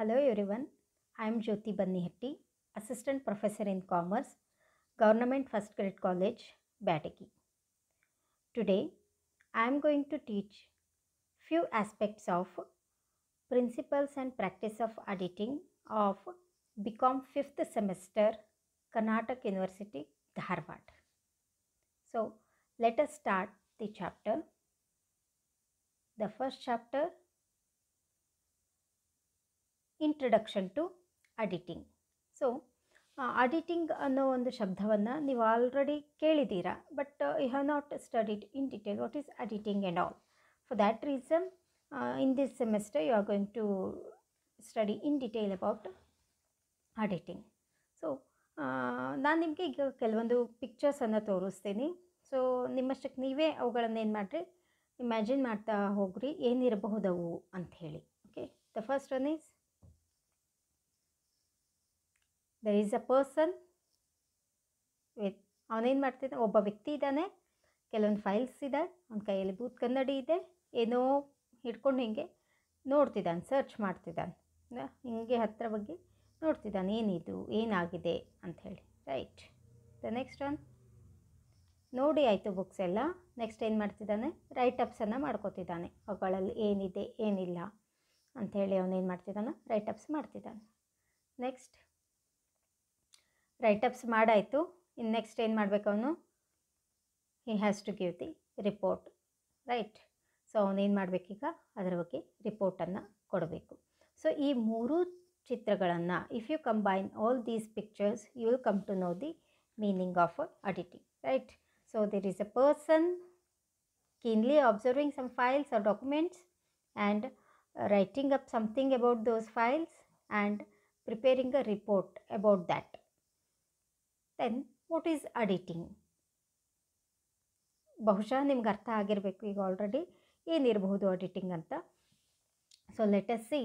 Hello everyone, I am Jyoti Bannihetti, Assistant Professor in Commerce, Government First Grade College, Bateki. Today, I am going to teach few aspects of principles and practice of auditing of BCom 5th semester Karnataka University, Dharwad. So, let us start the chapter. The first chapter introduction to auditing so auditing ಅನ್ನೋ ಒಂದು ಶಬ್ದವನ್ನು ನೀವು already ಕೇಳಿದ್ದೀರಾ but you have not studied in detail what is auditing and all for that reason in this semester you are going to study in detail about auditing so ನಾನು ನಿಮಗೆ ಈಗ ಕೆಲವೊಂದು ಪಿಕ್ಚರ್ಸನ್ನು ತೋರಿಸ್ತೀನಿ ಸೊ ನಿಮ್ಮಷ್ಟಕ್ಕೆ ನೀವೇ ಅವುಗಳನ್ನು ಏನು ಮಾಡಿರಿ ಇಮ್ಯಾಜಿನ್ ಮಾಡ್ತಾ ಹೋಗ್ರಿ ಏನಿರಬಹುದವು ಅಂಥೇಳಿ okay the first one is there is a person with ಅವನೇನು ಮಾಡ್ತಿದ್ದ ಒಬ್ಬ ವ್ಯಕ್ತಿ ಇದ್ದಾನೆ ಕೆಲವೊಂದು ಫೈಲ್ಸ್ ಇದೆ ಅವನ ಕೈಯಲ್ಲಿ ಬೂತ್ ಕನ್ನಡಿ ಇದೆ ಏನೋ ಹಿಡ್ಕೊಂಡು ಹಿಂಗೆ ನೋಡ್ತಿದ್ದಾನೆ ಸರ್ಚ್ ಮಾಡ್ತಿದ್ದಾನೆ ಹಿಂಗೆ ಹತ್ತಿರ ಬಗ್ಗೆ ನೋಡ್ತಿದ್ದಾನೆ ಏನಿದು ಏನಾಗಿದೆ ಅಂತ ಹೇಳಿ ರೈಟ್ ದ ನೆಕ್ಸ್ಟ್ ಒನ್ ನೋಡಿ ಆಯಿತು ಬುಕ್ಸ್ ಎಲ್ಲ ನೆಕ್ಸ್ಟ್ ಏನು ಮಾಡ್ತಿದ್ದಾನೆ ರೈಟ್ ಅಪ್ಸನ್ನು ಮಾಡ್ಕೋತಿದ್ದಾನೆ ಅವುಗಳಲ್ಲಿ ಏನಿದೆ ಏನಿಲ್ಲ ಅಂಥೇಳಿ ಅವನೇನು ಮಾಡ್ತಿದ್ದಾನೆ ರೈಟ್ ಅಪ್ಸ್ ಮಾಡ್ತಿದ್ದಾನೆ ನೆಕ್ಸ್ಟ್ ರೈಟಪ್ಸ್ ಮಾಡಾಯಿತು ಇನ್ನು ನೆಕ್ಸ್ಟ್ ಏನು ಮಾಡಬೇಕು ಅವನು he has to give the report right so ಅವನೇನು ಮಾಡಬೇಕೀಗ ಅದರ ಬಗ್ಗೆ ರಿಪೋರ್ಟನ್ನು ಕೊಡಬೇಕು ಸೊ ಈ ಮೂರೂ ಚಿತ್ರಗಳನ್ನು if you combine all these pictures you will come to know the meaning of auditing right so there is a person keenly observing some files or documents and uh, writing up something about those files and preparing a report about that. Then what is auditing ಬಹುಶಃ ನಿಮ್ಗೆ ಅರ್ಥ ಆಗಿರಬೇಕು ಈಗ already ಏನಿರಬಹುದು auditing ಅಂತ so let's see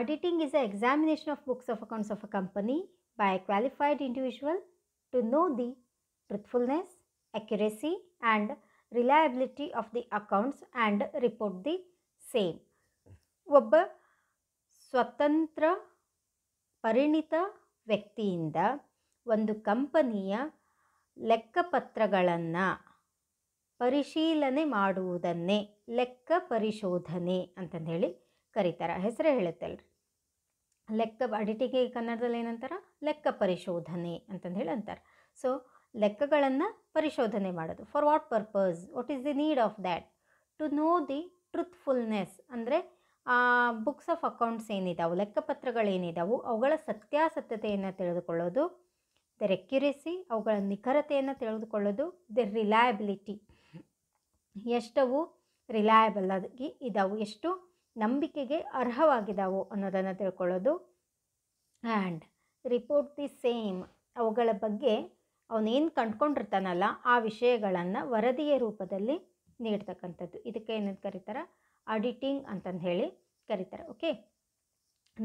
auditing is a examination of books of accounts of a company by a qualified individual to know the truthfulness, accuracy and reliability of the accounts and report the same. ಒಬ್ಬ ಸ್ವತಂತ್ರ ಪರಿಣಿತ ವ್ಯಕ್ತಿಯಿಂದ ಒಂದು ಕಂಪನಿಯ ಲೆಕ್ಕಪತ್ರಗಳನ್ನು ಪರಿಶೀಲನೆ ಮಾಡುವುದನ್ನೇ ಲೆಕ್ಕ ಪರಿಶೋಧನೆ ಅಂತಂದೇಳಿ ಕರೀತಾರೆ ಹೆಸರೇ ಹೇಳುತ್ತಲ್ರಿ ಲೆಕ್ಕ ಅಡಿಟಿಗೆ ಕನ್ನಡದಲ್ಲಿ ಏನಂತಾರೆ ಲೆಕ್ಕ ಪರಿಶೋಧನೆ ಅಂತಂದೇಳಿ ಅಂತಾರೆ ಸೊ ಲೆಕ್ಕಗಳನ್ನು ಪರಿಶೋಧನೆ ಮಾಡೋದು for what purpose what is the need of that to know the truthfulness ಅಂದರೆ ಬುಕ್ಸ್ ಆಫ್ ಅಕೌಂಟ್ಸ್ ಏನಿದ್ದಾವೆ ಲೆಕ್ಕಪತ್ರಗಳೇನಿದ್ದಾವೆ ಅವುಗಳ ಸತ್ಯಾಸತ್ಯತೆಯನ್ನು ತಿಳಿದುಕೊಳ್ಳೋದು ದರ್ ಎಕ್ಯುರೇಸಿ ಅವುಗಳ ನಿಖರತೆಯನ್ನು ತಿಳಿದುಕೊಳ್ಳೋದು ದಿ ರಿಲಯಬಿಲಿಟಿ ಎಷ್ಟವು ರಿಲಯಬಲ್ ಆಗಿ ಇದಾವು ಎಷ್ಟು ನಂಬಿಕೆಗೆ ಅರ್ಹವಾಗಿದ್ದಾವೆ ಅನ್ನೋದನ್ನು ತಿಳ್ಕೊಳ್ಳೋದು ಆ್ಯಂಡ್ ರಿಪೋರ್ಟ್ ದಿ ಸೇಮ್ ಅವುಗಳ ಬಗ್ಗೆ ಅವನೇನು ಕಂಡ್ಕೊಂಡಿರ್ತಾನಲ್ಲ ಆ ವಿಷಯಗಳನ್ನು ವರದಿಯ ರೂಪದಲ್ಲಿ ನೀಡ್ತಕ್ಕಂಥದ್ದು ಇದಕ್ಕೆ ಏನಂತ ಕರೀತಾರೆ ಅಡಿಟಿಂಗ್ ಅಂತಂದು ಹೇಳಿ ಕರೀತಾರೆ ಓಕೆ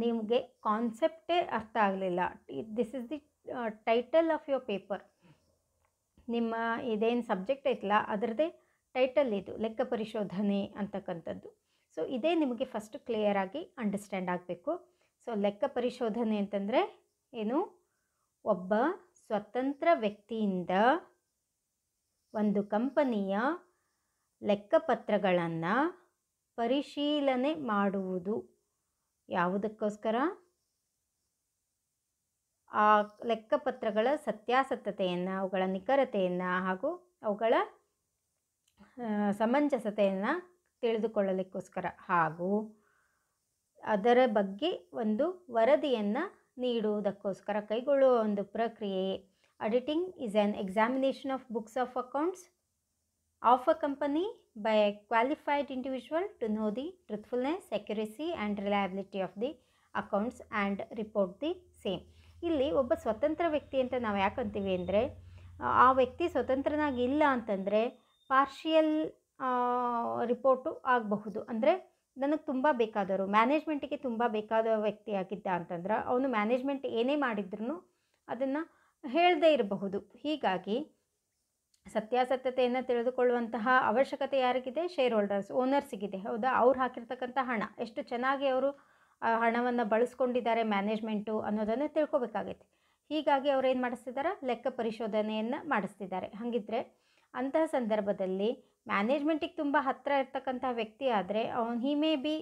ನಿಮಗೆ ಕಾನ್ಸೆಪ್ಟೇ ಅರ್ಥ ಆಗಲಿಲ್ಲ this is the title of your paper ನಿಮ್ಮ ಇದೇನು ಸಬ್ಜೆಕ್ಟ್ ಐತಲ್ಲ ಅದರದೇ ಟೈಟಲ್ ಇದು ಲೆಕ್ಕ ಪರಿಶೋಧನೆ ಅಂತಕ್ಕಂಥದ್ದು ಸೊ ಇದೇ ನಿಮಗೆ ಫಸ್ಟ್ ಕ್ಲಿಯರ್ ಆಗಿ ಅಂಡರ್ಸ್ಟ್ಯಾಂಡ್ ಆಗಬೇಕು ಸೊ ಲೆಕ್ಕ ಪರಿಶೋಧನೆ ಅಂತಂದರೆ ಏನು ಒಬ್ಬ ಸ್ವತಂತ್ರ ವ್ಯಕ್ತಿಯಿಂದ ಒಂದು ಕಂಪನಿಯ ಲೆಕ್ಕಪತ್ರಗಳನ್ನು ಪರಿಶೀಲನೆ ಮಾಡುವುದು ಯಾವುದಕ್ಕೋಸ್ಕರ ಆ ಲೆಕ್ಕಪತ್ರಗಳ ಸತ್ಯಾಸತ್ಯತೆಯನ್ನು ಅವುಗಳ ನಿಖರತೆಯನ್ನು ಹಾಗೂ ಅವುಗಳ ಸಮಂಜಸತೆಯನ್ನು ತಿಳಿದುಕೊಳ್ಳಲಿಕ್ಕೋಸ್ಕರ ಹಾಗೂ ಅದರ ಬಗ್ಗೆ ಒಂದು ವರದಿಯನ್ನು ನೀಡುವುದಕ್ಕೋಸ್ಕರ ಕೈಗೊಳ್ಳುವ ಒಂದು ಪ್ರಕ್ರಿಯೆ auditing is an examination of books of accounts of a company by a qualified individual to know the truthfulness accuracy and reliability of the accounts and report the same ಇಲ್ಲಿ ಒಬ್ಬ ಸ್ವತಂತ್ರ ವ್ಯಕ್ತಿ ಅಂತ ನಾವು ಯಾಕಂತೀವಿ ಅಂದರೆ ಆ ವ್ಯಕ್ತಿ ಸ್ವತಂತ್ರನಾಗಿ ಇಲ್ಲ ಅಂತಂದರೆ ಪಾರ್ಷಿಯಲ್ ರಿಪೋರ್ಟು ಆಗಬಹುದು ಅಂದರೆ ನನಗೆ ತುಂಬ ಬೇಕಾದವರು ಮ್ಯಾನೇಜ್ಮೆಂಟಿಗೆ ತುಂಬ ಬೇಕಾದ ವ್ಯಕ್ತಿ ಆಗಿದ್ದ ಅಂತಂದ್ರೆ ಅವನು ಮ್ಯಾನೇಜ್ಮೆಂಟ್ ಏನೇ ಮಾಡಿದ್ರೂ ಅದನ್ನು ಹೇಳದೇ ಇರಬಹುದು ಹೀಗಾಗಿ ಸತ್ಯಾಸತ್ಯತೆಯನ್ನು ತಿಳಿದುಕೊಳ್ಳುವಂತಹ ಅವಶ್ಯಕತೆ ಯಾರಿಗಿದೆ ಶೇರ್ ಹೋಲ್ಡರ್ಸ್ ಓನರ್ಸಿಗಿದೆ ಹೌದಾ ಅವ್ರು ಹಾಕಿರ್ತಕ್ಕಂಥ ಹಣ ಎಷ್ಟು ಚೆನ್ನಾಗಿ ಅವರು ಹಣವನ್ನು ಬಳಸ್ಕೊಂಡಿದ್ದಾರೆ ಮ್ಯಾನೇಜ್ಮೆಂಟು ಅನ್ನೋದನ್ನು ತಿಳ್ಕೊಬೇಕಾಗೈತೆ ಹೀಗಾಗಿ ಅವ್ರು ಏನು ಮಾಡಿಸ್ತಿದ್ದಾರೆ ಲೆಕ್ಕ ಪರಿಶೋಧನೆಯನ್ನು ಮಾಡಿಸ್ತಿದ್ದಾರೆ ಹಾಗಿದ್ರೆ ಅಂತಹ ಸಂದರ್ಭದಲ್ಲಿ ಮ್ಯಾನೇಜ್ಮೆಂಟಿಗೆ ತುಂಬ ಹತ್ತಿರ ಇರ್ತಕ್ಕಂಥ ವ್ಯಕ್ತಿ ಆದರೆ ಅವನು he may be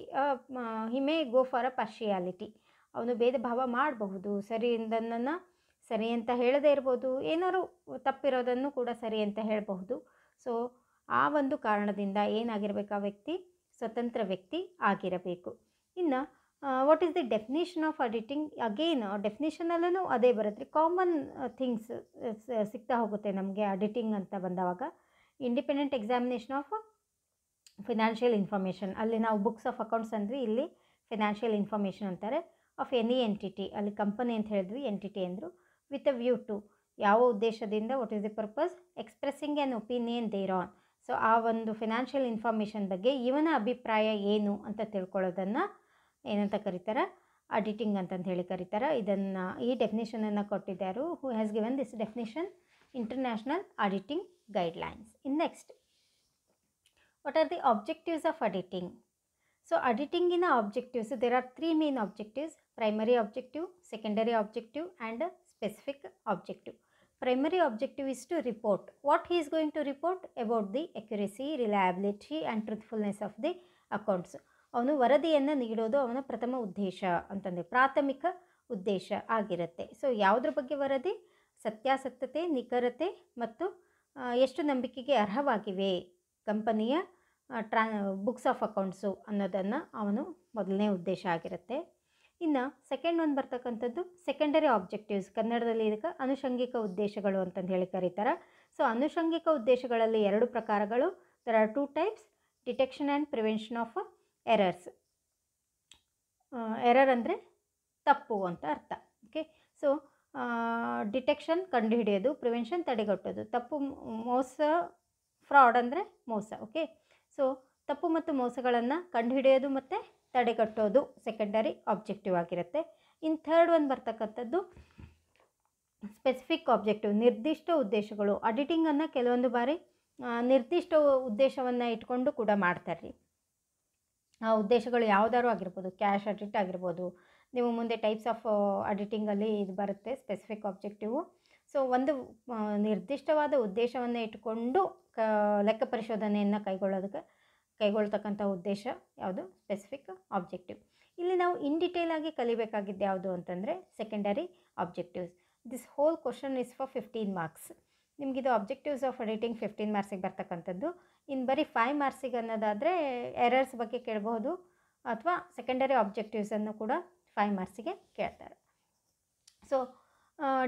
he may go for a partiality ಅವನು ಭೇದ ಭಾವ ಮಾಡಬಹುದು ಸರಿ ಇದನ್ನು ಸರಿ ಅಂತ ಹೇಳದೇ ಇರ್ಬೋದು ಏನಾದ್ರು ತಪ್ಪಿರೋದನ್ನು ಕೂಡ ಸರಿ ಅಂತ ಹೇಳಬಹುದು ಸೊ ಆ ಒಂದು ಕಾರಣದಿಂದ ಏನಾಗಿರಬೇಕು ಆ ವ್ಯಕ್ತಿ ಸ್ವತಂತ್ರ ವ್ಯಕ್ತಿ ಆಗಿರಬೇಕು ಇನ್ನು what is the definition of auditing again ಡೆಫಿನೇಷನಲ್ಲೂ ಅದೇ ಬರುತ್ತೆ ಕಾಮನ್ ಥಿಂಗ್ಸ್ ಸಿಗ್ತಾ ಹೋಗುತ್ತೆ ನಮಗೆ ಅಡಿಟಿಂಗ್ ಅಂತ ಬಂದವಾಗ independent examination of financial information ಅಲ್ಲಿ ನಾವು ಬುಕ್ಸ್ ಆಫ್ ಅಕೌಂಟ್ಸ್ ಅಂದ್ವಿ ಇಲ್ಲಿ ಫಿನಾನ್ಷಿಯಲ್ ಇನ್ಫಾರ್ಮೇಷನ್ ಅಂತಾರೆ of any entity ಅಲ್ಲಿ ಕಂಪನಿ ಅಂತ ಹೇಳಿದ್ವಿ ಎನ್ ಟಿ ಟಿ ಅಂದರು ವಿತ್ ಅ ವ್ಯೂ ಟು ಯಾವ ಉದ್ದೇಶದಿಂದ what is the purpose expressing an opinion thereon so ಆ ಒಂದು ಫಿನಾನ್ಷಿಯಲ್ ಇನ್ಫಾರ್ಮೇಷನ್ ಬಗ್ಗೆ ಇವನ ಅಭಿಪ್ರಾಯ ಏನು ಅಂತ ತಿಳ್ಕೊಳ್ಳೋದನ್ನು ಏನಂತ ಕರೀತಾರೆ ಅಡಿಟಿಂಗ್ ಅಂತಂದು ಹೇಳಿ ಕರೀತಾರೆ ಇದನ್ನು ಈ ಡೆಫಿನೇಷನನ್ನು ಕೊಟ್ಟಿದ್ದಾರು who has given this definition international auditing guidelines in next what are the objectives of auditing so ಅಡಿಟಿಂಗಿನ objectives there are three main objectives primary objective secondary objective and specific objective primary objective is to report what he is going to report about the accuracy, reliability and truthfulness of the accounts. ಅವನು ವರದಿಯನ್ನು ನೀಡೋದು ಅವನ ಪ್ರಥಮ ಉದ್ದೇಶ ಅಂತಂದರೆ ಪ್ರಾಥಮಿಕ ಉದ್ದೇಶ ಆಗಿರುತ್ತೆ ಸೊ ಯಾವುದ್ರ ಬಗ್ಗೆ ವರದಿ ಸತ್ಯಾಸತ್ಯತೆ ನಿಖರತೆ ಮತ್ತು ಎಷ್ಟು ನಂಬಿಕೆಗೆ ಅರ್ಹವಾಗಿವೆ ಕಂಪನಿಯ ಟ್ರಾ ಬುಕ್ಸ್ ಆಫ್ ಅಕೌಂಟ್ಸು ಅನ್ನೋದನ್ನು ಅವನು ಮೊದಲನೇ ಉದ್ದೇಶ ಆಗಿರುತ್ತೆ ಇನ್ನು ಸೆಕೆಂಡ್ ಒಂದು ಬರ್ತಕ್ಕಂಥದ್ದು ಸೆಕೆಂಡರಿ ಆಬ್ಜೆಕ್ಟಿವ್ಸ್ ಕನ್ನಡದಲ್ಲಿ ಇದಕ್ಕೆ ಅನುಷಂಗಿಕ ಉದ್ದೇಶಗಳು ಅಂತಂದು ಹೇಳಿ ಕರೀತಾರೆ ಸೊ ಅನುಷಂಗಿಕ ಉದ್ದೇಶಗಳಲ್ಲಿ ಎರಡು ಪ್ರಕಾರಗಳು there are two types detection and prevention of errors error ಅಂದರೆ ತಪ್ಪು ಅಂತ ಅರ್ಥ ಓಕೆ ಸೊ ಡಿಟೆಕ್ಷನ್ ಕಂಡುಹಿಡಿಯೋದು ಪ್ರಿವೆನ್ಷನ್ ತಡೆಗಟ್ಟೋದು ತಪ್ಪು ಮೋಸ ಫ್ರಾಡ್ ಅಂದರೆ ಮೋಸ ಓಕೆ ಸೊ ತಪ್ಪು ಮತ್ತು ಮೋಸಗಳನ್ನು ಕಂಡುಹಿಡಿಯೋದು ಮತ್ತು ತಡೆಗಟ್ಟೋದು ಸೆಕೆಂಡರಿ ಆಬ್ಜೆಕ್ಟಿವ್ ಆಗಿರುತ್ತೆ ಇನ್ ಥರ್ಡ್ ಒಂದು ಬರ್ತಕ್ಕಂಥದ್ದು ಸ್ಪೆಸಿಫಿಕ್ ಆಬ್ಜೆಕ್ಟಿವ್ ನಿರ್ದಿಷ್ಟ ಉದ್ದೇಶಗಳು ಅಡಿಟಿಂಗನ್ನು ಕೆಲವೊಂದು ಬಾರಿ ನಿರ್ದಿಷ್ಟ ಉದ್ದೇಶವನ್ನು ಇಟ್ಕೊಂಡು ಕೂಡ ಮಾಡ್ತಾರೆ ರೀ ಆ ಉದ್ದೇಶಗಳು ಯಾವುದಾದ್ರು ಆಗಿರ್ಬೋದು ಕ್ಯಾಶ್ ಅಡಿಟ್ ಆಗಿರ್ಬೋದು ನೀವು ಮುಂದೆ ಟೈಪ್ಸ್ ಆಫ್ ಅಡಿಟಿಂಗಲ್ಲಿ ಇದು ಬರುತ್ತೆ ಸ್ಪೆಸಿಫಿಕ್ ಆಬ್ಜೆಕ್ಟಿವು ಸೊ ಒಂದು ನಿರ್ದಿಷ್ಟವಾದ ಉದ್ದೇಶವನ್ನು ಇಟ್ಟುಕೊಂಡು ಕ ಲೆಕ್ಕ ಪರಿಶೋಧನೆಯನ್ನು ಕೈಗೊಳ್ಳೋದಕ್ಕೆ ಕೈಗೊಳ್ತಕ್ಕಂಥ ಉದ್ದೇಶ ಯಾವುದು ಸ್ಪೆಸಿಫಿಕ್ ಆಬ್ಜೆಕ್ಟಿವ್ ಇಲ್ಲಿ ನಾವು ಇನ್ ಡಿಟೇಲ್ ಆಗಿ ಕಲಿಬೇಕಾಗಿದ್ದು ಯಾವುದು ಅಂತಂದರೆ secondary objectives this whole question is for fifteen marks ನಿಮಗಿದು ಆಬ್ಜೆಕ್ಟಿವ್ಸ್ ಆಫ್ ಎಡಿಟಿಂಗ್ ಫಿಫ್ಟೀನ್ ಮಾರ್ಕ್ಸಿಗೆ ಬರ್ತಕ್ಕಂಥದ್ದು ಇನ್ನು ಬರೀ ಫೈ ಮಾರ್ಕ್ಸಿಗೆ ಅನ್ನೋದಾದರೆ ಎರರ್ಸ್ ಬಗ್ಗೆ ಕೇಳಬಹುದು ಅಥವಾ ಸೆಕೆಂಡರಿ ಆಬ್ಜೆಕ್ಟಿವ್ಸನ್ನು ಕೂಡ ಫೈ ಮಾರ್ಕ್ಸಿಗೆ ಕೇಳ್ತಾರೆ so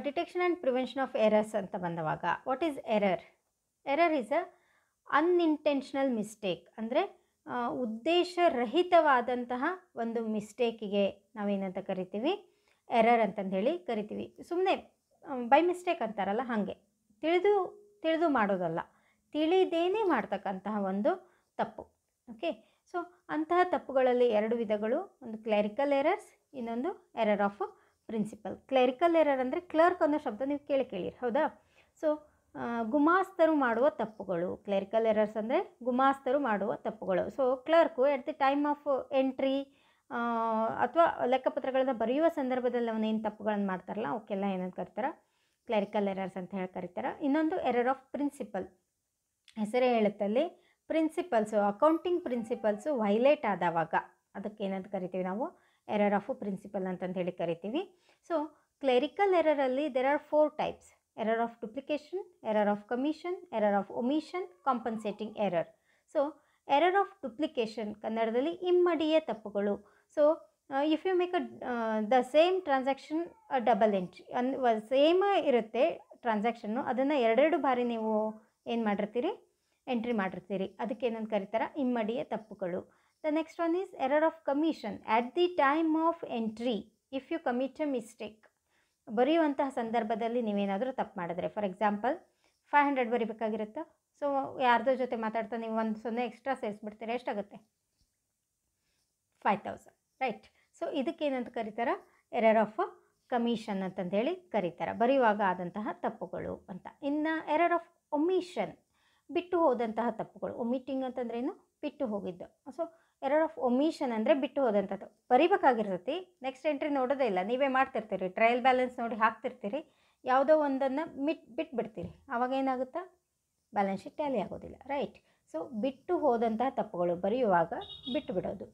detection and prevention of errors ಅಂತ ಬಂದವಾಗ what is error error is a unintentional mistake ಅಂದರೆ ಉದ್ದೇಶರಹಿತವಾದಂತಹ ಒಂದು ಮಿಸ್ಟೇಕಿಗೆ ನಾವೇನಂತ ಕರಿತೀವಿ ಎರರ್ ಅಂತಂದೇಳಿ ಹೇಳಿ ಕರಿತೀವಿ ಸುಮ್ಮನೆ ಬೈ ಮಿಸ್ಟೇಕ್ ಅಂತಾರಲ್ಲ ಹಾಗೆ ತಿಳಿದು ತಿಳಿದು ಮಾಡೋದಲ್ಲ ತಿಳಿದೇನೆ ಮಾಡ್ತಕ್ಕಂತಹ ಒಂದು ತಪ್ಪು ಓಕೆ ಸೊ ಅಂತಹ ತಪ್ಪುಗಳಲ್ಲಿ ಎರಡು ವಿಧಗಳು ಒಂದು ಕ್ಲರಿಕಲ್ ಎರರ್ಸ್ ಇನ್ನೊಂದು error of principle clerical error ಅಂದರೆ ಕ್ಲರ್ಕ್ ಅನ್ನೋ ಶಬ್ದ ನೀವು ಕೇಳಿ ಕೇಳಿರಿ ಹೌದಾ ಸೊ ಗುಮಾಸ್ತರು ಮಾಡುವ ತಪ್ಪುಗಳು ಕ್ಲರಿಕಲ್ ಎರರ್ಸ್ ಅಂದರೆ ಗುಮಾಸ್ತರು ಮಾಡುವ ತಪ್ಪುಗಳು so clerk at the time of entry ಅಥವಾ ಲೆಕ್ಕಪತ್ರಗಳನ್ನು ಬರೆಯುವ ಸಂದರ್ಭದಲ್ಲಿ ಅವನು ಏನು ತಪ್ಪುಗಳನ್ನು ಮಾಡ್ತಾರಲ್ಲ ಅವಕ್ಕೆಲ್ಲ ಏನಂತ ಕರಿತಾರೆ ಕ್ಲರಿಕಲ್ ಎರರ್ಸ್ ಅಂತ ಹೇಳಿ ಕರಿತಾರೆ ಇನ್ನೊಂದು ಎರರ್ ಆಫ್ ಪ್ರಿನ್ಸಿಪಲ್ ಹೆಸರೇ ಹೇಳುತ್ತಲ್ಲಿ ಪ್ರಿನ್ಸಿಪಲ್ಸು ಅಕೌಂಟಿಂಗ್ ಪ್ರಿನ್ಸಿಪಲ್ಸು ವೈಲೇಟ್ ಆದವಾಗ ಅದಕ್ಕೆ ಏನಂತ ಕರಿತೀವಿ ನಾವು ಎರರ್ ಆಫ್ ಪ್ರಿನ್ಸಿಪಲ್ ಅಂತಂದು ಹೇಳಿ ಕರಿತೀವಿ ಸೊ ಕ್ಲೆರಿಕಲ್ ಎರರಲ್ಲಿ there are four types error of duplication error of commission error of omission compensating error so error of duplication ಕನ್ನಡದಲ್ಲಿ ಇಮ್ಮಡಿಯ ತಪ್ಪುಗಳು so if you make a the same transaction double entry on same ಇರುತ್ತೆ ಟ್ರಾನ್ಸಾಕ್ಷನ್ನು ಅದನ್ನು ಎರಡೆರಡು ಬಾರಿ ನೀವು ಏನು ಮಾಡಿರ್ತೀರಿ ಎಂಟ್ರಿ ಮಾಡಿರ್ತೀರಿ ಅದಕ್ಕೆ ಏನಂತ ಕರೀತಾರೆ ಇಮ್ಮಡಿಯ ತಪ್ಪುಗಳು the next one is error of commission at the time of entry if you commit a mistake ಬರೆಯುವಂತಹ ಸಂದರ್ಭದಲ್ಲಿ ನೀವೇನಾದರೂ ತಪ್ಪು ಮಾಡಿದ್ರೆ ಫಾರ್ ಎಕ್ಸಾಂಪಲ್ ಫೈವ್ ಹಂಡ್ರೆಡ್ ಬರೀಬೇಕಾಗಿರುತ್ತೆ ಸೊ ಯಾರ್ದೋ ಜೊತೆ ಮಾತಾಡ್ತಾ ನೀವು ಒಂದು ಸೊನ್ನೆ ಎಕ್ಸ್ಟ್ರಾ ಸೇರಿಸ್ಬಿಡ್ತೀರಿ ಎಷ್ಟಾಗುತ್ತೆ ಫೈವ್ ತೌಸಂಡ್ ರೈಟ್ ಸೊ ಇದಕ್ಕೇನಂತ ಕರೀತಾರೆ ಎರರ್ ಆಫ್ ಕಮಿಷನ್ ಅಂತಂದೇಳಿ ಕರೀತಾರೆ ಬರೆಯುವಾಗ ಆದಂತಹ ತಪ್ಪುಗಳು ಅಂತ ಇನ್ನು ಎರರ್ ಆಫ್ ಒಮಿಷನ್ ಬಿಟ್ಟು ಹೋದಂತಹ ತಪ್ಪುಗಳು ಒಮಿಟಿಂಗ್ ಅಂತಂದ್ರೆ ಏನು ಬಿಟ್ಟು ಹೋಗಿದ್ದು ಸೊ ಎರರ್ ಆಫ್ ಒಮಿಷನ್ ಅಂದರೆ ಬಿಟ್ಟು ಹೋದಂಥದ್ದು ಬರಿಬೇಕಾಗಿರ್ತೈತಿ ನೆಕ್ಸ್ಟ್ ಎಂಟ್ರಿ ನೋಡೋದೇ ಇಲ್ಲ ನೀವೇ ಮಾಡ್ತಿರ್ತೀರಿ ಟ್ರಯಲ್ ಬ್ಯಾಲೆನ್ಸ್ ನೋಡಿ ಹಾಕ್ತಿರ್ತೀರಿ ಯಾವುದೋ ಒಂದನ್ನು ಮಿಟ್ ಬಿಡ್ತೀರಿ ಅವಾಗ ಏನಾಗುತ್ತಾ ಬ್ಯಾಲೆನ್ಸ್ ಶೀಟ್ ಟ್ಯಾಲಿ ಆಗೋದಿಲ್ಲ ರೈಟ್ ಸೊ ಬಿಟ್ಟು ಹೋದಂತಹ ತಪ್ಪುಗಳು ಬರೆಯುವಾಗ ಬಿಟ್ಟು ಬಿಡೋದು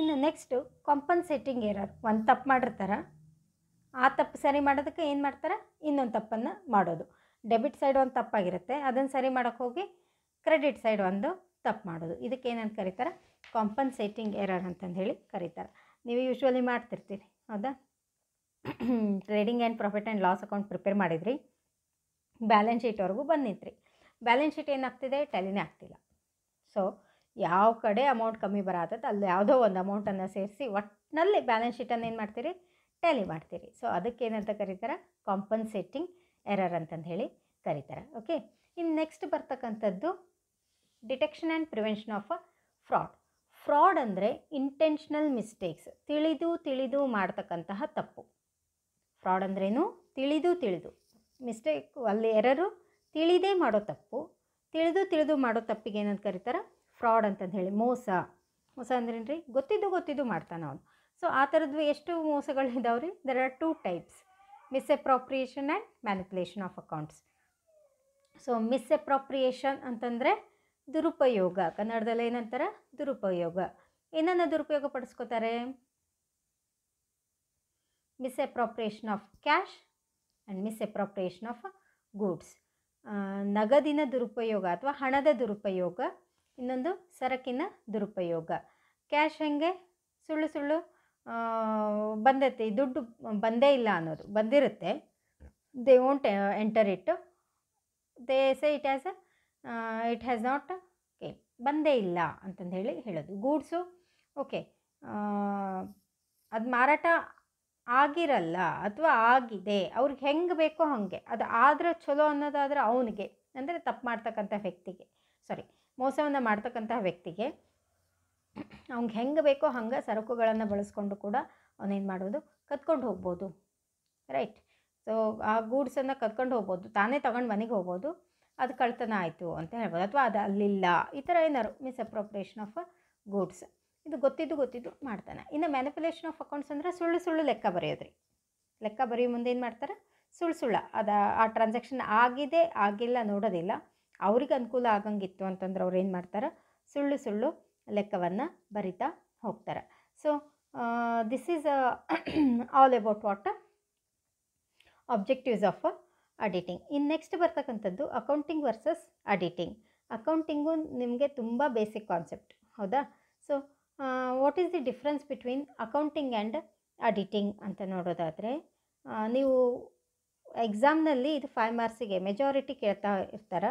ಇನ್ನು ನೆಕ್ಸ್ಟು ಕಾಂಪನ್ಸೇಟಿಂಗ್ ಎರರ್ ಒಂದು ತಪ್ಪು ಮಾಡಿರ್ತಾರೆ ಆ ತಪ್ಪು ಸರಿ ಮಾಡೋದಕ್ಕೆ ಏನು ಮಾಡ್ತಾರೆ ಇನ್ನೊಂದು ತಪ್ಪನ್ನು ಮಾಡೋದು ಡೆಬಿಟ್ ಸೈಡ್ ಒಂದು ತಪ್ಪಾಗಿರುತ್ತೆ ಅದನ್ನು ಸರಿ ಮಾಡೋಕ್ಕೆ ಹೋಗಿ ಕ್ರೆಡಿಟ್ ಸೈಡ್ ಒಂದು ತಪ್ಪು ಮಾಡೋದು ಇದಕ್ಕೆ ಏನಂತ ಕರೀತಾರೆ ಕಾಂಪನ್ಸೇಟಿಂಗ್ ಎರರ್ ಅಂತಂದು ಹೇಳಿ ಕರೀತಾರೆ ನೀವು ಯೂಶ್ವಲಿ ಮಾಡ್ತಿರ್ತೀರಿ ಹೌದಾ trading and profit and loss account prepare ಮಾಡಿದ್ರಿ ಬ್ಯಾಲೆನ್ಸ್ ಶೀಟ್ವರೆಗೂ ಬಂದಿದ್ರಿ ಬ್ಯಾಲೆನ್ಸ್ ಶೀಟ್ ಏನಾಗ್ತಿದೆ ಟೆಲಿನೇ ಆಗ್ತಿಲ್ಲ ಸೊ ಯಾವ ಕಡೆ ಅಮೌಂಟ್ ಕಮ್ಮಿ ಬರತ್ತದೆ ಅಲ್ಲಿ ಯಾವುದೋ ಒಂದು ಅಮೌಂಟನ್ನು ಸೇರಿಸಿ ಒಟ್ಟಿನಲ್ಲಿ ಬ್ಯಾಲೆನ್ಸ್ ಶೀಟನ್ನು ಏನು ಮಾಡ್ತೀರಿ ಟ್ಯಾಲಿ ಮಾಡ್ತೀರಿ ಸೊ ಅದಕ್ಕೆ ಏನಂತ ಕರೀತಾರೆ ಕಾಂಪನ್ಸೇಟಿಂಗ್ ಎರರ್ ಅಂತಂದು ಹೇಳಿ ಕರೀತಾರೆ ಓಕೆ ಇನ್ನು ನೆಕ್ಸ್ಟ್ ಬರ್ತಕ್ಕಂಥದ್ದು detection and prevention of a fraud fraud ಅಂದರೆ ಇಂಟೆನ್ಷನಲ್ ಮಿಸ್ಟೇಕ್ಸ್ ತಿಳಿದು ತಿಳಿದು ಮಾಡ್ತಕ್ಕಂತಹ ತಪ್ಪು ಫ್ರಾಡ್ ಅಂದ್ರೇನು ತಿಳಿದು ತಿಳಿದು ಮಿಸ್ಟೇಕ್ ಅಲ್ಲಿ ಎರರು ತಿಳಿದೇ ಮಾಡೋ ತಪ್ಪು ತಿಳಿದು ತಿಳಿದು ಮಾಡೋ ತಪ್ಪಿಗೆ ಏನಂತ ಕರೀತಾರೆ ಫ್ರಾಡ್ ಅಂತಂದು ಹೇಳಿ ಮೋಸ ಮೋಸ ಅಂದ್ರೇನು ರೀ ಗೊತ್ತಿದ್ದು ಗೊತ್ತಿದ್ದು ಮಾಡ್ತಾನೆ ಅವನು ಸೊ ಆ ಥರದ್ದು ಎಷ್ಟು ಮೋಸಗಳು ಇದಾವೆ ರೀ there are two types misappropriation and manipulation of accounts so misappropriation ಅಂತಂದರೆ ದುರುಪಯೋಗ ಕನ್ನಡದಲ್ಲಿ ಏನಂತಾರೆ ದುರುಪಯೋಗ ಏನನ್ನು ದುರುಪಯೋಗ ಪಡಿಸ್ಕೋತಾರೆ misappropriation of cash and misappropriation of goods ನಗದಿನ ದುರುಪಯೋಗ ಅಥವಾ ಹಣದ ದುರುಪಯೋಗ ಇನ್ನೊಂದು ಸರಕಿನ ದುರುಪಯೋಗ ಕ್ಯಾಶ್ ಹೆಂಗೆ ಸುಳ್ಳು ಸುಳ್ಳು ಬಂದೈತೆ ದುಡ್ಡು ಬಂದೇ ಇಲ್ಲ ಅನ್ನೋದು ಬಂದಿರುತ್ತೆ they won't enter it they say it as it has not okay ಬಂದೇ ಇಲ್ಲ ಅಂತಂದು ಹೇಳಿ ಹೇಳೋದು ಗೂಡ್ಸು ಓಕೆ ಅದು ಮಾರಾಟ ಆಗಿರಲ್ಲ ಅಥವಾ ಆಗಿದೆ ಅವ್ರಿಗೆ ಹೆಂಗೆ ಬೇಕೋ ಹಾಗೆ ಅದು ಆದ್ರೆ ಚಲೋ ಅನ್ನೋದಾದರೆ ಅವನಿಗೆ ಅಂದರೆ ತಪ್ಪು ಮಾಡ್ತಕ್ಕಂಥ ವ್ಯಕ್ತಿಗೆ ಸಾರಿ ಮೋಸವನ್ನು ಮಾಡ್ತಕ್ಕಂಥ ವ್ಯಕ್ತಿಗೆ ಅವ್ನಿಗೆ ಹೆಂಗೆ ಬೇಕೋ ಹಂಗೆ ಸರಕುಗಳನ್ನು ಬಳಸ್ಕೊಂಡು ಕೂಡ ಅವನೇನು ಮಾಡೋದು ಕತ್ಕೊಂಡು ಹೋಗ್ಬೋದು ರೈಟ್ ಸೊ ಆ ಗೂಡ್ಸನ್ನು ಕತ್ಕೊಂಡು ಹೋಗ್ಬೋದು ತಾನೇ ತಗೊಂಡು ಮನೆಗೆ ಹೋಗ್ಬೋದು ಅದು ಕಳ್ತನ ಆಯಿತು ಅಂತ ಹೇಳ್ಬೋದು ಅಥವಾ ಅದು ಅಲ್ಲಿಲ್ಲ ಈ ಥರ ಏನಾರು ಮಿಸ್ಅಪ್ರೋಪ್ರಿಯೇಷನ್ ಆಫ್ ಗೂಡ್ಸ್ ಇದು ಗೊತ್ತಿದ್ದು ಗೊತ್ತಿದ್ದು ಮಾಡ್ತಾನೆ ಇನ್ನು ಮ್ಯಾನಿಪುಲೇಷನ್ ಆಫ್ ಅಕೌಂಟ್ಸ್ ಅಂದರೆ ಸುಳ್ಳು ಸುಳ್ಳು ಲೆಕ್ಕ ಬರೆಯೋದ್ರಿ ಲೆಕ್ಕ ಬರೆಯೋ ಮುಂದೆ ಏನು ಮಾಡ್ತಾರೆ ಸುಳ್ಳು ಸುಳ್ಳು ಅದು ಆ ಟ್ರಾನ್ಸಾಕ್ಷನ್ ಆಗಿದೆ ಆಗಿಲ್ಲ ನೋಡೋದಿಲ್ಲ ಅವ್ರಿಗೆ ಅನುಕೂಲ ಆಗಂಗಿತ್ತು ಅಂತಂದ್ರೆ ಅವ್ರು ಏನು ಮಾಡ್ತಾರೆ ಸುಳ್ಳು ಸುಳ್ಳು ಲೆಕ್ಕವನ್ನು ಬರಿತಾ ಹೋಗ್ತಾರೆ so this is all about what objectives of auditing ಇನ್ನು ನೆಕ್ಸ್ಟ್ ಬರ್ತಕ್ಕಂಥದ್ದು ಅಕೌಂಟಿಂಗ್ ವರ್ಸಸ್ ಅಡಿಟಿಂಗ್ ಅಕೌಂಟಿಂಗು ನಿಮಗೆ ತುಂಬ ಬೇಸಿಕ್ ಕಾನ್ಸೆಪ್ಟ್ ಹೌದಾ so what is the difference between accounting and auditing ಅಂತ ನೋಡೋದಾದರೆ ನೀವು ಎಕ್ಸಾಮ್ನಲ್ಲಿ ಇದು ಫೈವ್ ಮಾರ್ಕ್ಸಿಗೆ ಮೆಜಾರಿಟಿ ಕೇಳ್ತಾ ಇರ್ತಾರೆ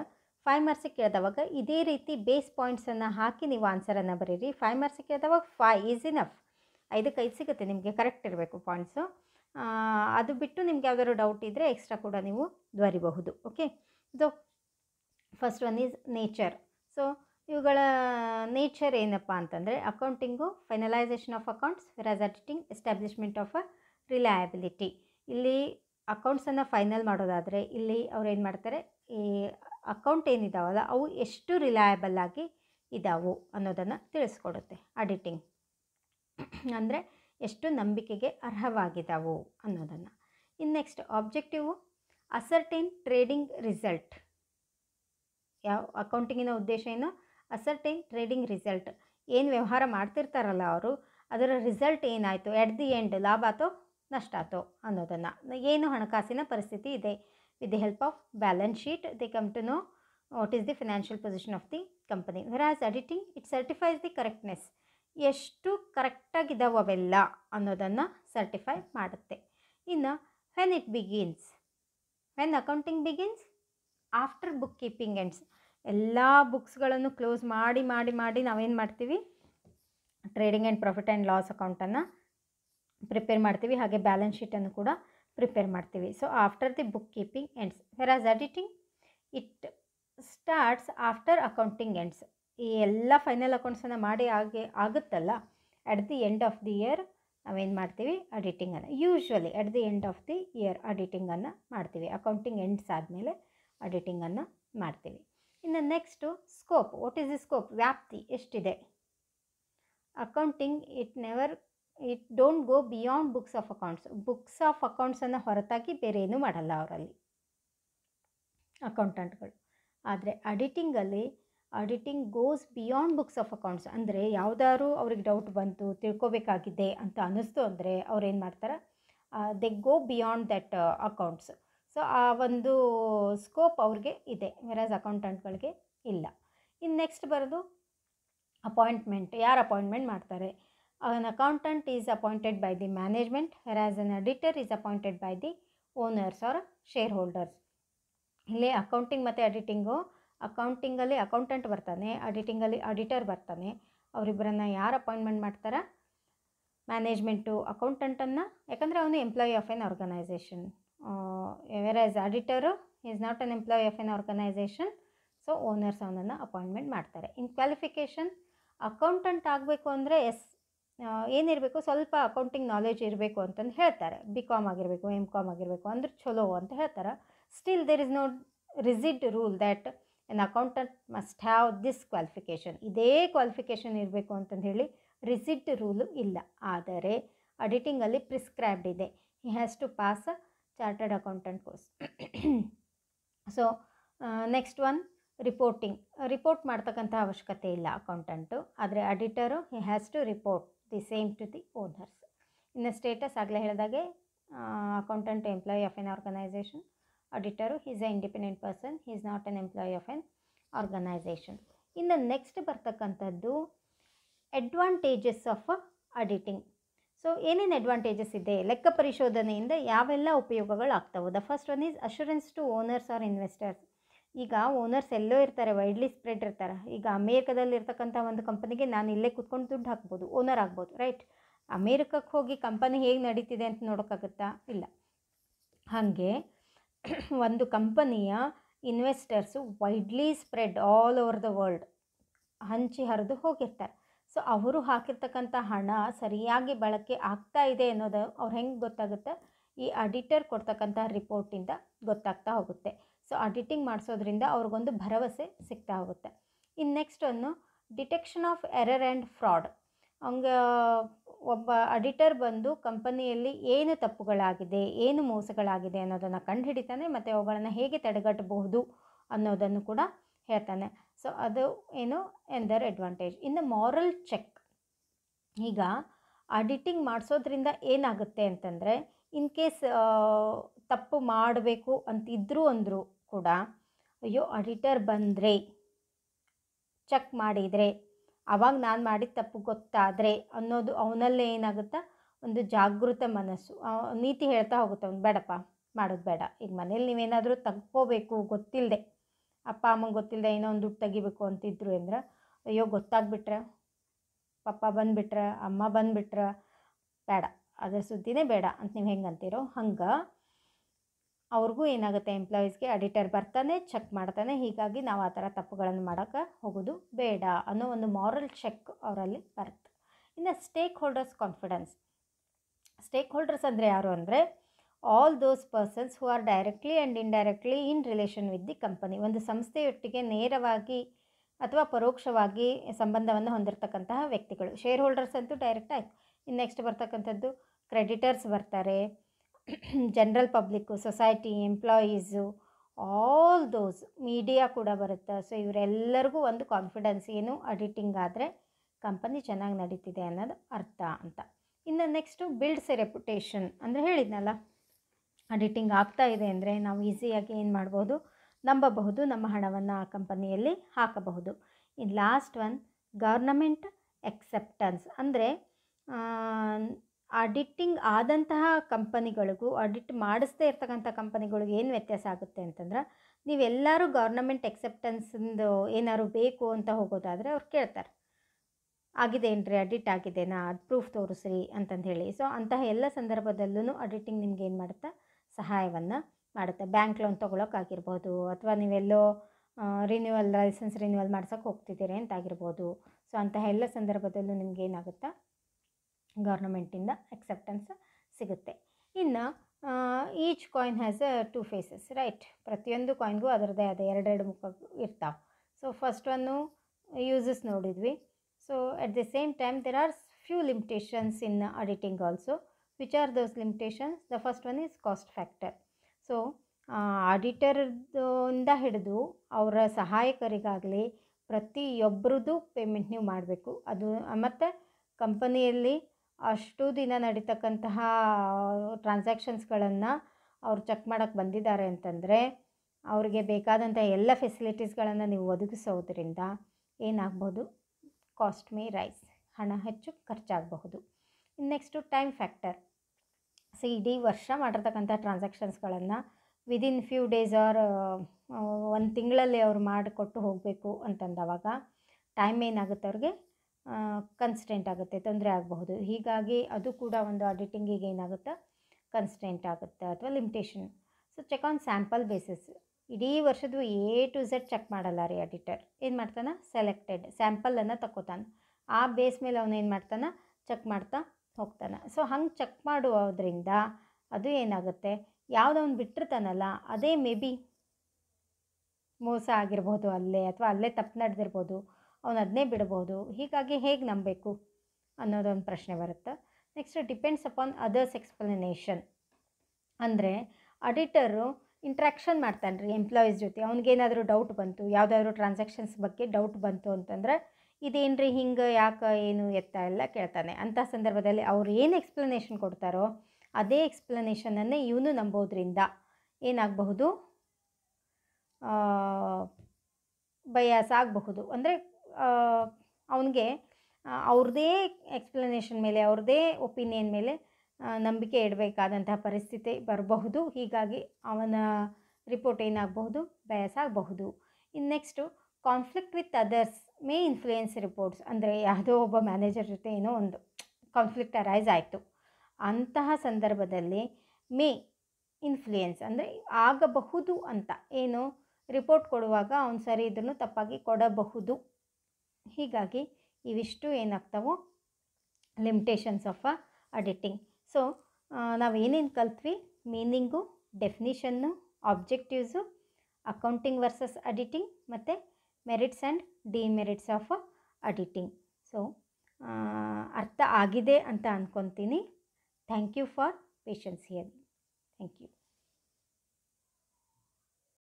ಫೈವ್ ಮಾರ್ಕ್ಸಿಗೆ ಕೇಳಿದವಾಗ ಇದೇ ರೀತಿ ಬೇಸ್ ಪಾಯಿಂಟ್ಸನ್ನು ಹಾಕಿ ನೀವು ಆನ್ಸರನ್ನು ಬರೀರಿ ಫೈವ್ ಮಾರ್ಕ್ಸಿಗೆ ಕೇಳಿದವಾಗ ಫೈವ್ ಈಸ್ ಇನಫ್ ಐದಕ್ಕೆ ಐದು ಸಿಗುತ್ತೆ ನಿಮಗೆ ಕರೆಕ್ಟ್ ಇರಬೇಕು ಪಾಯಿಂಟ್ಸು ಅದು ಬಿಟ್ಟು ನಿಮ್ಗೆ ಯಾವ್ದಾದ್ರು ಡೌಟ್ ಇದ್ದರೆ ಎಕ್ಸ್ಟ್ರಾ ಕೂಡ ನೀವು ದ್ವರಿಬಹುದು okay so first one is nature so ಇವುಗಳ ನೇಚರ್ ಏನಪ್ಪ ಅಂತಂದರೆ accounting finalisation of accounts versus auditing establishment of a reliability ಇಲ್ಲಿ ಅಕೌಂಟ್ಸನ್ನು ಫೈನಲ್ ಮಾಡೋದಾದರೆ ಇಲ್ಲಿ ಅವ್ರು ಏನು ಮಾಡ್ತಾರೆ ಈ ಅಕೌಂಟ್ ಏನಿದಾವಲ್ಲ ಅವು ಎಷ್ಟು ರಿಲಯಬಲ್ ಆಗಿ ಇದಾವು ಅನ್ನೋದನ್ನು ತಿಳಿಸ್ಕೊಡುತ್ತೆ ಅಡಿಟಿಂಗ್ ಅಂದರೆ ಎಷ್ಟು ನಂಬಿಕೆಗೆ ಅರ್ಹವಾಗಿದಾವು ಅನ್ನೋದನ್ನು ಇನ್ನು next objective ascertain trading result ಯಾವ ಅಕೌಂಟಿಂಗಿನ ಉದ್ದೇಶ ಏನು ಅಸರ್ಟೈನ್ ಟ್ರೇಡಿಂಗ್ ರಿಸಲ್ಟ್ ಏನು ವ್ಯವಹಾರ ಮಾಡ್ತಿರ್ತಾರಲ್ಲ ಅವರು ಅದರ ರಿಸಲ್ಟ್ ಏನಾಯಿತು ಎಟ್ ದಿ ಎಂಡ್ ಲಾಭ ಆತೋ ನಷ್ಟ ಆತೋ ಅನ್ನೋದನ್ನು ಏನು ಹಣಕಾಸಿನ ಪರಿಸ್ಥಿತಿ ಇದೆ with the help of balance sheet they come to know what is the financial position of the company as auditing it certifies the correctness ಎಷ್ಟು ಕರೆಕ್ಟಾಗಿದ್ದಾವೆ ಅವೆಲ್ಲ ಅನ್ನೋದನ್ನು ಸರ್ಟಿಫೈ ಮಾಡುತ್ತೆ ಇನ್ನು when it begins when accounting begins after book keeping ends ಎಲ್ಲ ಬುಕ್ಸ್ಗಳನ್ನು close ಮಾಡಿ ಮಾಡಿ ಮಾಡಿ ನಾವೇನು ಮಾಡ್ತೀವಿ trading and profit and loss ಅಕೌಂಟನ್ನು ಪ್ರಿಪೇರ್ ಮಾಡ್ತೀವಿ ಹಾಗೆ ಬ್ಯಾಲೆನ್ಸ್ ಶೀಟನ್ನು ಕೂಡ ಪ್ರಿಪೇರ್ ಮಾಡ್ತೀವಿ so after the book keeping ends as auditing it starts after accounting ends ಈ ಎಲ್ಲ ಫೈನಲ್ ಅಕೌಂಟ್ಸನ್ನು ಮಾಡಿ ಆಗಿ ಆಗುತ್ತಲ್ಲ at the end of the year ನಾವೇನು ಮಾಡ್ತೀವಿ ಅಡಿಟಿಂಗನ್ನು usually at the end of the year ಅಡಿಟಿಂಗನ್ನು ಮಾಡ್ತೀವಿ ಅಕೌಂಟಿಂಗ್ ಎಂಡ್ಸ್ ಆದಮೇಲೆ ಅಡಿಟಿಂಗನ್ನು ಮಾಡ್ತೀವಿ ಇನ್ನು next scope what is the scope ವ್ಯಾಪ್ತಿ ಎಷ್ಟಿದೆ accounting it never it don't go beyond books of accounts books of ಅಕೌಂಟ್ಸನ್ನು ಹೊರತಾಗಿ ಬೇರೆ ಏನೂ ಮಾಡಲ್ಲ ಅವರಲ್ಲಿ ಅಕೌಂಟೆಂಟ್ಗಳು ಆದರೆ ಅಡಿಟಿಂಗಲ್ಲಿ auditing goes beyond books of accounts ಅಂದರೆ ಯಾವುದಾದ್ರು ಅವ್ರಿಗೆ ಡೌಟ್ ಬಂತು ತಿಳ್ಕೊಬೇಕಾಗಿದೆ ಅಂತ ಅನ್ನಿಸ್ತು ಅಂದರೆ ಏನು ಮಾಡ್ತಾರೆ they go beyond that accounts so ಆ ಒಂದು ಸ್ಕೋಪ್ ಅವ್ರಿಗೆ ಇದೆ ವೆರಾಸ್ ಅಕೌಂಟೆಂಟ್ಗಳಿಗೆ ಇಲ್ಲ ಇನ್ನು ನೆಕ್ಸ್ಟ್ ಬರೋದು ಅಪಾಯಿಂಟ್ಮೆಂಟ್ ಯಾರು ಅಪಾಯಿಂಟ್ಮೆಂಟ್ ಮಾಡ್ತಾರೆ an accountant is appointed by the management whereas an auditor is appointed by the owners or shareholders ಇಲ್ಲಿ ಅಕೌಂಟಿಂಗ್ ಮತ್ತು ಅಡಿಟಿಂಗು ಅಕೌಂಟಿಂಗಲ್ಲಿ ಅಕೌಂಟೆಂಟ್ ಬರ್ತಾನೆ ಅಡಿಟಿಂಗಲ್ಲಿ ಅಡಿಟರ್ ಬರ್ತಾನೆ ಅವರಿಬ್ಬರನ್ನು ಯಾರು ಅಪಾಯಿಂಟ್ಮೆಂಟ್ ಮಾಡ್ತಾರೆ ಮ್ಯಾನೇಜ್ಮೆಂಟು ಅಕೌಂಟೆಂಟನ್ನು ಯಾಕಂದರೆ ಅವನು employee of an organisation as auditor is not an employee of an organisation so owners ಅವನನ್ನು ಅಪಾಯಿಂಟ್ಮೆಂಟ್ ಮಾಡ್ತಾರೆ ಇನ್ ಕ್ವಾಲಿಫಿಕೇಷನ್ ಅಕೌಂಟೆಂಟ್ ಆಗಬೇಕು ಅಂದರೆ ಎಸ್ ಏನಿರಬೇಕು ಸ್ವಲ್ಪ ಅಕೌಂಟಿಂಗ್ ನಾಲೆಜ್ ಇರಬೇಕು ಅಂತಂದು ಹೇಳ್ತಾರೆ ಬಿ ಕಾಮ್ ಆಗಿರಬೇಕು ಎಮ್ ಕಾಮ್ ಆಗಿರಬೇಕು ಅಂದ್ರೆ ಚಲೋ ಅಂತ ಹೇಳ್ತಾರೆ still there is no rigid rule that an accountant must have this qualification ಇದೇ ಕ್ವಾಲಿಫಿಕೇಷನ್ ಇರಬೇಕು ಅಂತಂದು ಹೇಳಿ ರಿಸಿಡ್ ರೂಲು ಇಲ್ಲ ಆದರೆ ಅಡಿಟಿಂಗಲ್ಲಿ ಪ್ರಿಸ್ಕ್ರೈಬ್ಡ್ ಇದೆ he has to pass a chartered accountant course so next one reporting report ಮಾಡ್ತಕ್ಕಂಥ ಅವಶ್ಯಕತೆ ಇಲ್ಲ ಅಕೌಂಟೆಂಟು ಆದರೆ auditor he has to report the same to the owners ಇನ್ನು ಸ್ಟೇಟಸ್ ಆಗಲೇ ಹೇಳಿದಾಗೆ accountant employee of an organisation auditor he's a independent person he's not an employee of an organisation ಇನ್ನು next ಬರ್ತಕ್ಕಂಥದ್ದು advantages of auditing so ಏನೇನು advantages ಇದೆ ಲೆಕ್ಕ ಪರಿಶೋಧನೆಯಿಂದ ಯಾವೆಲ್ಲ ಉಪಯೋಗಗಳು ಆಗ್ತಾವೆ the first one is assurance to owners or investors ಈಗ ಓನರ್ಸ್ ಎಲ್ಲೋ ಇರ್ತಾರೆ ವೈಡ್ಲಿ ಸ್ಪ್ರೆಡ್ ಇರ್ತಾರೆ ಈಗ ಅಮೇರಿಕಾದಲ್ಲಿ ಇರ್ತಕ್ಕಂಥ ಒಂದು ಕಂಪನಿಗೆ ನಾನು ಇಲ್ಲೇ ಕೂತ್ಕೊಂಡು ದುಡ್ಡು ಹಾಕ್ಬೋದು ಓನರ್ ಆಗ್ಬೋದು ರೈಟ್ ಅಮೇರಿಕಕ್ಕೆ ಹೋಗಿ ಕಂಪನಿ ಹೇಗೆ ನಡೀತಿದೆ ಅಂತ ನೋಡೋಕ್ಕಾಗುತ್ತಾ ಇಲ್ಲ ಹಾಗೆ ಒಂದು ಕಂಪನಿಯ investors widely spread all over the world ಹಂಚಿ ಹರಿದು ಹೋಗಿರ್ತಾರೆ ಸೊ ಅವರು ಹಾಕಿರ್ತಕ್ಕಂಥ ಹಣ ಸರಿಯಾಗಿ ಬಳಕೆ ಆಗ್ತಾ ಇದೆ ಅನ್ನೋದು ಅವ್ರು ಹೆಂಗೆ ಗೊತ್ತಾಗುತ್ತೆ ಈ ಅಡಿಟರ್ ಕೊಡ್ತಕ್ಕಂಥ ರಿಪೋರ್ಟಿಂದ ಗೊತ್ತಾಗ್ತಾ ಹೋಗುತ್ತೆ ಸೊ ಅಡಿಟಿಂಗ್ ಮಾಡಿಸೋದ್ರಿಂದ ಅವ್ರಿಗೊಂದು ಭರವಸೆ ಸಿಗ್ತಾ ಹೋಗುತ್ತೆ ಇನ್ನು ನೆಕ್ಸ್ಟ್ ಒಂದು detection of error and fraud ಹಂಗೆ ಒಬ್ಬ ಅಡಿಟರ್ ಬಂದು ಕಂಪನಿಯಲ್ಲಿ ಏನು ತಪ್ಪುಗಳಾಗಿದೆ ಏನು ಮೋಸಗಳಾಗಿದೆ ಅನ್ನೋದನ್ನು ಕಂಡುಹಿಡಿತಾನೆ ಮತ್ತು ಅವುಗಳನ್ನು ಹೇಗೆ ತಡೆಗಟ್ಟಬಹುದು ಅನ್ನೋದನ್ನು ಕೂಡ ಹೇಳ್ತಾನೆ ಸೊ ಅದು ಏನು ಎಂದರ್ ಅಡ್ವಾಂಟೇಜ್ ಇನ್ನು ಮಾರಲ್ ಚೆಕ್ ಈಗ ಅಡಿಟಿಂಗ್ ಮಾಡಿಸೋದ್ರಿಂದ ಏನಾಗುತ್ತೆ ಅಂತಂದರೆ ಇನ್ ಕೇಸ್ ತಪ್ಪು ಮಾಡಬೇಕು ಇದ್ದರೂ ಅಂದರು ಕೂಡ ಅಯ್ಯೋ ಆಡಿಟರ್ ಬಂದರೆ ಚೆಕ್ ಮಾಡಿದರೆ ಅವಾಗ ನಾನು ಮಾಡಿದ ತಪ್ಪು ಗೊತ್ತಾದರೆ ಅನ್ನೋದು ಅವನಲ್ಲೇ ಏನಾಗುತ್ತಾ ಒಂದು ಜಾಗೃತ ಮನಸ್ಸು ನೀತಿ ಹೇಳ್ತಾ ಹೋಗುತ್ತೆ ಅವ್ನು ಬೇಡಪ್ಪ ಮಾಡೋದು ಬೇಡ ಈಗ ಮನೇಲಿ ನೀವೇನಾದರೂ ತಗ್ಕೋಬೇಕು ಗೊತ್ತಿಲ್ಲದೆ ಅಪ್ಪ ಅಮ್ಮಂಗೆ ಗೊತ್ತಿಲ್ಲದೆ ಏನೋ ಒಂದು ದುಡ್ಡು ತೆಗಿಬೇಕು ಅಂತಿದ್ರು ಅಂದ್ರೆ ಅಯ್ಯೋ ಗೊತ್ತಾಗ್ಬಿಟ್ರೆ ಪಪ್ಪ ಬಂದುಬಿಟ್ರೆ ಅಮ್ಮ ಬಂದುಬಿಟ್ರೆ ಬೇಡ ಅದರ ಸುದ್ದಿನೇ ಬೇಡ ಅಂತ ನೀವು ಹೆಂಗೆ ಅಂತೀರೋ ಹಂಗೆ ಅವ್ರಿಗೂ ಏನಾಗುತ್ತೆ ಎಂಪ್ಲಾಯೀಸ್ಗೆ ಅಡಿಟರ್ ಬರ್ತಾನೆ ಚೆಕ್ ಮಾಡ್ತಾನೆ ಹೀಗಾಗಿ ನಾವು ಆ ಥರ ತಪ್ಪುಗಳನ್ನು ಮಾಡೋಕ್ಕೆ ಹೋಗೋದು ಬೇಡ ಅನ್ನೋ ಒಂದು ಮಾರಲ್ ಚೆಕ್ ಅವರಲ್ಲಿ ಬರುತ್ತೆ ಇನ್ನು stakeholders confidence stakeholders ಅಂದರೆ ಯಾರು ಅಂದರೆ all those persons who are directly and indirectly in relation with the company ಒಂದು ಸಂಸ್ಥೆಯೊಟ್ಟಿಗೆ ನೇರವಾಗಿ ಅಥವಾ ಪರೋಕ್ಷವಾಗಿ ಸಂಬಂಧವನ್ನು ಹೊಂದಿರತಕ್ಕಂತಹ ವ್ಯಕ್ತಿಗಳು ಶೇರ್ ಹೋಲ್ಡರ್ಸ್ ಅಂತೂ ಡೈರೆಕ್ಟ್ ಆಯ್ತು ಇನ್ನು ನೆಕ್ಸ್ಟ್ ಬರ್ತಕ್ಕಂಥದ್ದು ಕ್ರೆಡಿಟರ್ಸ್ ಬರ್ತಾರೆ general public society employees all those media ಕೂಡ ಬರುತ್ತೆ ಸೊ ಇವರೆಲ್ಲರಿಗೂ ಒಂದು ಕಾನ್ಫಿಡೆನ್ಸ್ ಏನು ಅಡಿಟಿಂಗ್ ಆದರೆ ಕಂಪನಿ ಚೆನ್ನಾಗಿ ನಡೀತಿದೆ ಅನ್ನೋದು ಅರ್ಥ ಅಂತ ಇನ್ನು ನೆಕ್ಸ್ಟು ಬಿಲ್ಡ್ಸ್ ಎ ರೆಪ್ಯುಟೇಷನ್ ಅಂದರೆ ಹೇಳಿದ್ನಲ್ಲ ಅಡಿಟಿಂಗ್ ಆಗ್ತಾ ಇದೆ ಅಂದರೆ ನಾವು ಈಸಿಯಾಗಿ ಏನು ಮಾಡ್ಬೋದು ನಂಬಬಹುದು ನಮ್ಮ ಹಣವನ್ನು ಆ ಕಂಪನಿಯಲ್ಲಿ ಹಾಕಬಹುದು ಇನ್ನು ಲಾಸ್ಟ್ ಒನ್ ಗೌರ್ನಮೆಂಟ್ ಎಕ್ಸೆಪ್ಟನ್ಸ್ ಅಂದರೆ ಆಡಿಟಿಂಗ್ ಆದಂತಹ ಕಂಪನಿಗಳಿಗೂ ಆಡಿಟ್ ಮಾಡಿಸದೇ ಇರ್ತಕ್ಕಂಥ ಕಂಪನಿಗಳಿಗೂ ಏನು ವ್ಯತ್ಯಾಸ ಆಗುತ್ತೆ ಅಂತಂದ್ರೆ ನೀವೆಲ್ಲರೂ ಗೌರ್ನಮೆಂಟ್ ಎಕ್ಸೆಪ್ಟೆನ್ಸಿಂದು ಏನಾದ್ರು ಬೇಕು ಅಂತ ಹೋಗೋದಾದರೆ ಅವ್ರು ಕೇಳ್ತಾರೆ ಆಗಿದೆ ರೀ ಅಡಿಟ್ ಆಗಿದೆನಾ ಅದು ಪ್ರೂಫ್ ತೋರಿಸ್ರಿ ಅಂತಂದು ಹೇಳಿ ಸೊ ಅಂತಹ ಎಲ್ಲ ಸಂದರ್ಭದಲ್ಲೂ ಅಡಿಟಿಂಗ್ ನಿಮ್ಗೆ ಏನು ಮಾಡುತ್ತಾ ಸಹಾಯವನ್ನು ಮಾಡುತ್ತೆ ಬ್ಯಾಂಕ್ ಲೋನ್ ತೊಗೊಳೋಕ್ಕಾಗಿರ್ಬೋದು ಅಥವಾ ನೀವೆಲ್ಲೋ ರಿನ್ಯೂವಲ್ ಲೈಸೆನ್ಸ್ ರಿನ್ಯೂವಲ್ ಮಾಡ್ಸೋಕೆ ಹೋಗ್ತಿದ್ದೀರಿ ಅಂತಾಗಿರ್ಬೋದು ಸೊ ಅಂತಹ ಎಲ್ಲ ಸಂದರ್ಭದಲ್ಲೂ ನಿಮ್ಗೆ ಏನಾಗುತ್ತಾ ಗೌರ್ನಮೆಂಟಿಂದ ಅಕ್ಸೆಪ್ಟೆನ್ಸ್ ಸಿಗುತ್ತೆ ಇನ್ನು each coin has a two faces right ಪ್ರತಿಯೊಂದು ಕಾಯಿನ್ಗೂ ಅದರದ್ದೇ ಆದ ಎರಡೆರಡು ಮುಖ ಇರ್ತಾವೆ ಸೊ ಫಸ್ಟ್ ಒನ್ನು ಯೂಸಸ್ ನೋಡಿದ್ವಿ so at the same time there are few limitations in auditing also which are those limitations the first one is cost factor so ಆಡಿಟರ್ದಿಂದ ಹಿಡಿದು ಅವರ ಸಹಾಯಕರಿಗಾಗಲಿ ಪ್ರತಿಯೊಬ್ಬರದ್ದು ಪೇಮೆಂಟ್ ನೀವು ಮಾಡಬೇಕು ಅದು ಮತ್ತು ಕಂಪನಿಯಲ್ಲಿ ಅಷ್ಟು ದಿನ ನಡೀತಕ್ಕಂತಹ ಟ್ರಾನ್ಸಾಕ್ಷನ್ಸ್ಗಳನ್ನು ಅವ್ರು ಚೆಕ್ ಮಾಡೋಕ್ಕೆ ಬಂದಿದ್ದಾರೆ ಅಂತಂದರೆ ಅವ್ರಿಗೆ ಬೇಕಾದಂಥ ಎಲ್ಲ ಫೆಸಿಲಿಟೀಸ್ಗಳನ್ನು ನೀವು ಒದಗಿಸೋದ್ರಿಂದ ಏನಾಗ್ಬೋದು ಕಾಸ್ಟ್ ಮೇ ರೈಸ್ ಹಣ ಹೆಚ್ಚು ಖರ್ಚಾಗಬಹುದು ನೆಕ್ಸ್ಟು ಟೈಮ್ ಫ್ಯಾಕ್ಟರ್ ಸೊ ಇಡೀ ವರ್ಷ ಮಾಡಿರ್ತಕ್ಕಂಥ ಟ್ರಾನ್ಸಾಕ್ಷನ್ಸ್ಗಳನ್ನು ವಿದಿನ್ ಫ್ಯೂ ಡೇಸ್ ಆರ್ ಒಂದು ತಿಂಗಳಲ್ಲಿ ಅವ್ರು ಮಾಡಿಕೊಟ್ಟು ಹೋಗಬೇಕು ಅಂತಂದವಾಗ ಟೈಮ್ ಏನಾಗುತ್ತೆ ಅವ್ರಿಗೆ ಕನ್ಸ್ಟೆಂಟ್ ಆಗುತ್ತೆ ತೊಂದರೆ ಆಗಬಹುದು ಹೀಗಾಗಿ ಅದು ಕೂಡ ಒಂದು ಆಡಿಟಿಂಗಿಗೆ ಏನಾಗುತ್ತೆ ಕನ್ಸ್ಟೆಂಟ್ ಆಗುತ್ತೆ ಅಥವಾ limitation so check on sample basis ಇಡೀ ವರ್ಷದ್ದು ಎ ಟು ಝೆಡ್ ಚೆಕ್ ಮಾಡಲ್ಲ ರೀ ಆಡಿಟರ್ ಏನು ಮಾಡ್ತಾನೆ ಸೆಲೆಕ್ಟೆಡ್ ಸ್ಯಾಂಪಲನ್ನು ತಗೋತಾನೆ ಆ ಬೇಸ್ ಮೇಲೆ ಅವನು ಏನು ಮಾಡ್ತಾನೆ ಚೆಕ್ ಮಾಡ್ತಾ ಹೋಗ್ತಾನೆ ಸೊ ಹಂಗೆ ಚೆಕ್ ಮಾಡುವುದರಿಂದ ಅದು ಏನಾಗುತ್ತೆ ಯಾವುದವನು ಬಿಟ್ಟಿರ್ತಾನಲ್ಲ ಅದೇ ಮೇ ಬಿ ಮೋಸ ಆಗಿರ್ಬೋದು ಅಲ್ಲೇ ಅಥವಾ ಅಲ್ಲೇ ತಪ್ಪು ನಡೆದಿರ್ಬೋದು ಅವನು ಅದನ್ನೇ ಬಿಡಬಹುದು ಹೀಗಾಗಿ ಹೇಗೆ ನಂಬಬೇಕು ಅನ್ನೋದೊಂದು ಪ್ರಶ್ನೆ ಬರುತ್ತೆ next depends upon others explanation ಅಂದರೆ ಅಡಿಟರು ಇಂಟ್ರ್ಯಾಕ್ಷನ್ ಮಾಡ್ತಾನೆ ರೀ ಎಂಪ್ಲಾಯೀಸ್ ಜೊತೆ ಅವ್ನಿಗೇನಾದರೂ ಡೌಟ್ ಬಂತು ಯಾವುದಾದ್ರೂ ಟ್ರಾನ್ಸಾಕ್ಷನ್ಸ್ ಬಗ್ಗೆ ಡೌಟ್ ಬಂತು ಅಂತಂದ್ರೆ ಇದೇನು ರೀ ಹಿಂಗೆ ಯಾಕೆ ಏನು ಎತ್ತ ಎಲ್ಲ ಕೇಳ್ತಾನೆ ಅಂಥ ಸಂದರ್ಭದಲ್ಲಿ ಅವ್ರು ಏನು ಎಕ್ಸ್ಪ್ಲನೇಷನ್ ಕೊಡ್ತಾರೋ ಅದೇ ಎಕ್ಸ್ಪ್ಲನೇಷನನ್ನೇ ಇವನು ನಂಬೋದ್ರಿಂದ ಏನಾಗಬಹುದು ಬಯಾಸ ಆಗಬಹುದು ಅಂದರೆ ಅವನಿಗೆ ಅವ್ರದ್ದೇ ಎಕ್ಸ್ಪ್ಲನೇಷನ್ ಮೇಲೆ ಅವ್ರದ್ದೇ ಒಪಿನಿಯನ್ ಮೇಲೆ ನಂಬಿಕೆ ಇಡಬೇಕಾದಂತಹ ಪರಿಸ್ಥಿತಿ ಬರಬಹುದು ಹೀಗಾಗಿ ಅವನ ರಿಪೋರ್ಟ್ ಏನಾಗಬಹುದು ಬಯಸ್ ಆಗಬಹುದು ಇನ್ನು next conflict with others may influence reports ಅಂದರೆ ಯಾವುದೋ ಒಬ್ಬ ಮ್ಯಾನೇಜರ್ ಜೊತೆ ಏನೋ ಒಂದು ಕಾನ್ಫ್ಲಿಕ್ಟ್ ಅರೈಸ್ ಆಯಿತು ಅಂತಹ ಸಂದರ್ಭದಲ್ಲಿ ಮೇ ಇನ್ಫ್ಲೂಯೆನ್ಸ್ ಅಂದರೆ ಆಗಬಹುದು ಅಂತ ಏನು ರಿಪೋರ್ಟ್ ಕೊಡುವಾಗ ಅವ್ನು ಸರಿ ಇದನ್ನು ತಪ್ಪಾಗಿ ಕೊಡಬಹುದು ಹೀಗಾಗಿ ಇವಿಷ್ಟು ಏನಾಗ್ತಾವೋ limitations of a auditing so ನಾವು ಏನೇನು ಕಲ್ತ್ವಿ meaning definition objectives accounting versus auditing ಮತ್ತು merits and demerits of auditing so ಅರ್ಥ ಆಗಿದೆ ಅಂತ ಅಂದ್ಕೊತೀನಿ thank you for patience hear thank you